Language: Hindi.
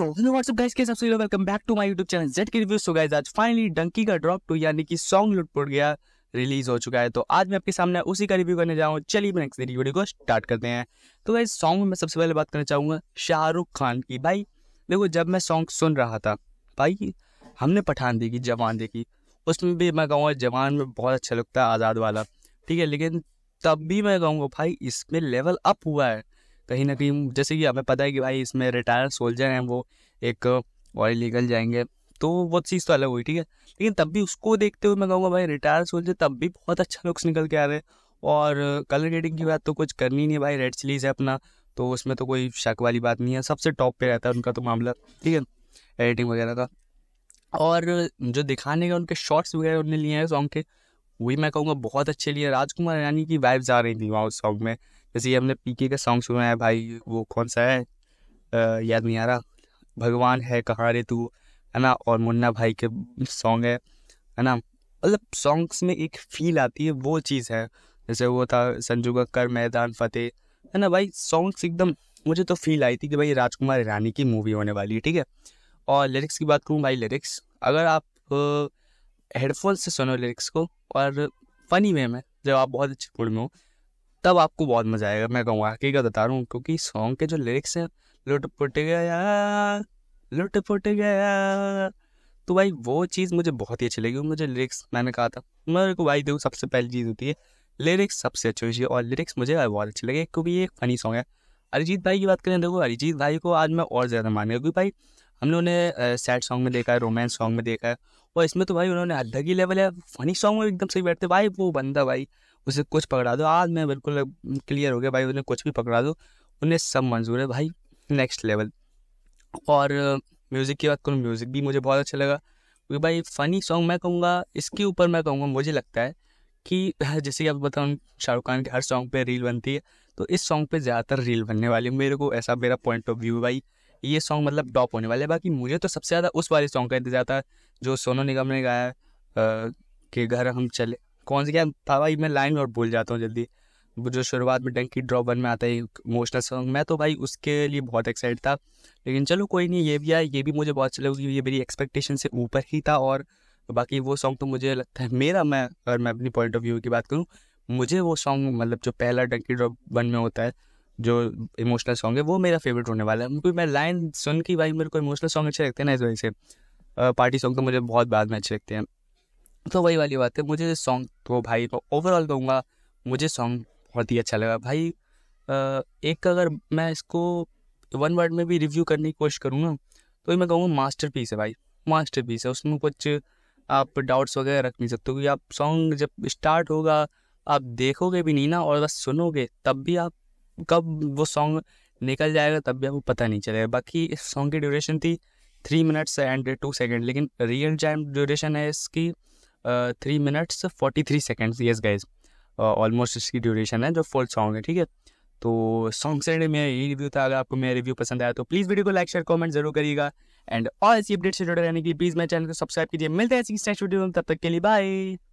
सो हेलो व्हाट्सअप गाइस के सबसे welcome back to my YouTube channel जेट के रिव्यूज सो गाइस आज फाइनली डंकी का ड्रॉप टू यानी कि सॉन्ग लुट पड़ गया रिलीज हो चुका है तो आज मैं आपके सामने उसी का रिव्यू करने जाऊँ चलिए मैं नेक्स्ट वीडियो को स्टार्ट करते हैं तो गाइज सॉन्ग में सबसे पहले बात करना चाहूँगा शाहरुख खान की भाई देखो जब मैं सॉन्ग सुन रहा था भाई हमने पठान देखी जवान देखी उसमें भी मैं कहूँगा जवान में बहुत अच्छा लगता है आज़ाद वाला ठीक है लेकिन तब भी मैं कहूँगा भाई इसमें लेवल अप हुआ है कहीं ना कहीं जैसे कि हमें पता है कि भाई इसमें रिटायर्ड सोल्जर हैं वो एक और लीगल जाएंगे तो वो चीज़ तो अलग हुई ठीक है लेकिन तब भी उसको देखते हुए मैं कहूँगा भाई रिटायर सोल्जर तब भी बहुत अच्छा लुक्स निकल के आ रहे हैं और कलर रेडिंग की बात तो कुछ करनी नहीं है भाई रेड चिलीज है अपना तो उसमें तो कोई शक वाली बात नहीं है सबसे टॉप पे रहता है उनका तो मामला ठीक है एडिटिंग वगैरह का और जो दिखाने का उनके शॉर्ट्स वगैरह उन्होंने लिए हैं सॉन्ग के वही मैं कहूँगा बहुत अच्छे लिए राजकुमार रानी की वाइब्स आ रही थी वहाँ उस सॉन्ग में जैसे हमने पीके का सॉन्ग सुना है भाई वो कौन सा है याद नहीं आ रहा भगवान है कहाँ रे तू है ना और मुन्ना भाई के सॉन्ग है है ना मतलब सॉन्ग्स में एक फील आती है वो चीज़ है जैसे वो था संजू का कर मैदान फतेह है ना भाई सॉन्ग्स एकदम मुझे तो फील आई थी कि भाई राजकुमार ईरानी की मूवी होने वाली है ठीक है और लिरिक्स की बात करूँ भाई लिरिक्स अगर आप हेडफोन से सुनो लिरिक्स को और फ़नी वे में जब आप बहुत अच्छे मूड में हो तब आपको बहुत मज़ा आएगा मैं कहूँगा का बता रहा हूँ क्योंकि सॉन्ग के जो लिरिक्स हैं लुट पुट गया लुट पुट गया तो भाई वो चीज़ मुझे बहुत ही अच्छी लगी मुझे लिरिक्स मैंने कहा था मेरे को भाई देखो सबसे पहली चीज़ होती है लिरिक्स सबसे अच्छी हुई है और लिरिक्स मुझे बहुत अच्छी लगे क्योंकि ये एक फ़नी सॉन्ग है अरिजीत भाई की बात करें देखो अरिजीत भाई को आज मैं और ज़्यादा गया क्योंकि भाई हमने उन्हें सैड सॉन्ग में देखा है रोमांस सॉन्ग में देखा है और इसमें तो भाई उन्होंने अलग ही लेवल है फनी सॉन्ग में एकदम सही बैठते भाई वो बंदा भाई उसे कुछ पकड़ा दो आज मैं बिल्कुल क्लियर हो गया भाई उन्हें कुछ भी पकड़ा दो उन्हें सब मंजूर है भाई नेक्स्ट लेवल और म्यूज़िक की बात करूँ म्यूज़िक भी मुझे बहुत अच्छा लगा क्योंकि भाई फ़नी सॉन्ग मैं कहूँगा इसके ऊपर मैं कहूँगा मुझे लगता है कि जैसे कि आप बताऊँ शाहरुख खान के हर सॉन्ग पे रील बनती है तो इस सॉन्ग पे ज़्यादातर रील बनने वाली मेरे को ऐसा मेरा पॉइंट ऑफ व्यू है भाई ये सॉन्ग मतलब टॉप होने वाले है बाकी मुझे तो सबसे ज़्यादा उस वाले सॉन्ग का इंतजार था जो सोनू निगम ने गाया कि घर हम चले कौन सी क्या था भाई मैं लाइन और भूल जाता हूँ जल्दी जो शुरुआत में डंकी ड्रॉप वन में आता है इमोशनल सॉन्ग मैं तो भाई उसके लिए बहुत एक्साइट था लेकिन चलो कोई नहीं ये भी आया ये भी मुझे बहुत अच्छा लगा ये मेरी एक्सपेक्टेशन से ऊपर ही था और बाकी वो सॉन्ग तो मुझे लगता है मेरा मैं अगर मैं अपनी पॉइंट ऑफ व्यू की बात करूँ मुझे वो सॉन्ग मतलब जो पहला डंकी ड्रॉप वन में होता है जो इमोशनल सॉन्ग है वो मेरा फेवरेट होने वाला है क्योंकि मैं लाइन सुन के भाई मेरे को इमोशनल सॉन्ग अच्छे लगते हैं ना इस वजह से पार्टी सॉन्ग तो मुझे बहुत बाद में अच्छे लगते हैं तो वही वाली बात है मुझे सॉन्ग तो भाई ओवरऑल तो कहूँगा मुझे सॉन्ग बहुत ही अच्छा लगा भाई एक अगर मैं इसको वन वर्ड में भी रिव्यू करने की कोशिश करूँ ना तो मैं कहूँगा मास्टर पीस है भाई मास्टर पीस है उसमें कुछ आप डाउट्स वगैरह रख नहीं सकते क्योंकि आप सॉन्ग जब स्टार्ट होगा आप देखोगे भी नहीं ना और बस सुनोगे तब भी आप कब वो सॉन्ग निकल जाएगा तब भी आपको पता नहीं चलेगा बाकी इस सॉन्ग की ड्यूरेशन थी three minutes and two second लेकिन रियल टाइम ड्यूरेशन है इसकी three minutes forty three seconds yes guys almost इसकी ड्यूरेशन है जो फुल सॉन्ग है ठीक है तो सॉन्ग से मेरा यही रिव्यू था अगर आपको मेरा रिव्यू पसंद आया तो प्लीज़ वीडियो को लाइक शेयर कमेंट जरूर करिएगा एंड और ऐसी अपडेट से जुड़े रहने के लिए प्लीज़ मेरे चैनल को सब्सक्राइब कीजिए मिलते हैं ऐसी नेक्स्ट वीडियो में तब तक के लिए बाय